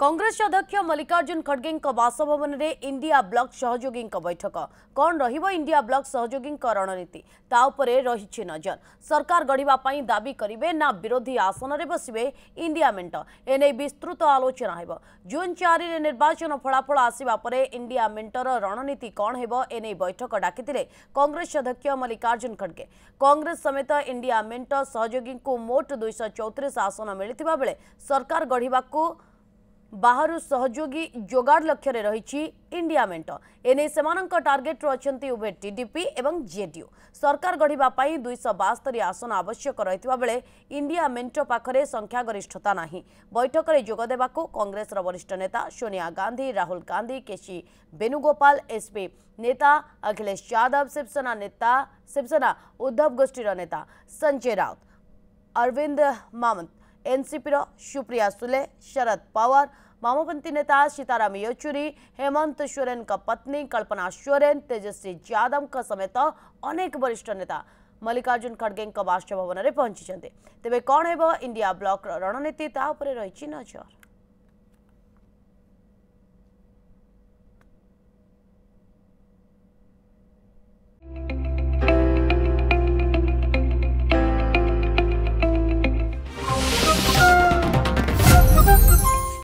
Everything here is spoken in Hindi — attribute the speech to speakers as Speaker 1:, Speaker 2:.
Speaker 1: कांग्रेस अध्यक्ष मल्लिकार्जुन खड़गे बासभवन में इंडिया ब्लक सहयोगी बैठक कौन रंडिया ब्लक सहयोगी रणनीति रही नजर सरकार गढ़ापी दावी करेंगे ना विरोधी आसन में बसवे इंडिया मेट एने विस्तृत आलोचना हो जून चार निर्वाचन फलाफल आसवापर इंडिया मेटर रणनीति कौन होने बैठक डाकि कंग्रेस अध्यक्ष मल्लिकार्जुन खड़गे कंग्रेस समेत इंडिया मेट सहयोगी मोट दुई चौतीस आसन मिलता बेले सरकार गढ़ बाहर सहयोगी जोगाड़ लक्ष्य रही इंडिया मेट एने से टार्गेट अच्छा उभय टीडीपी एवं जेडीयू सरकार गढ़ापी दुई बास्तरी आसन आवश्यक रही बेले इंडिया मेट पाखे संख्यागरिष्ठता ना बैठक में जोगदेवा कंग्रेस वरिष्ठ नेता सोनिया गांधी राहुल गांधी केसी वेणुगोपाल एसपी नेता अखिलेश यादव शिवसेना नेता शिवसेना उद्धव गोष्ठी नेता संजय राउत अरविंद मामत एनसीपी સુપ્રિયા सुले शरद पवार वामपंथी नेता सीताराम येचुरी हेमंत सोरेन का पत्नी कल्पना सोरेन तेजस्वी यादव का समेत अनेक वरिष्ठ नेता मल्लिकार्जुन खड़गे बासभवन में पहुंची तेज कौन है इंडिया ब्लक रणनीति तापर रही नजर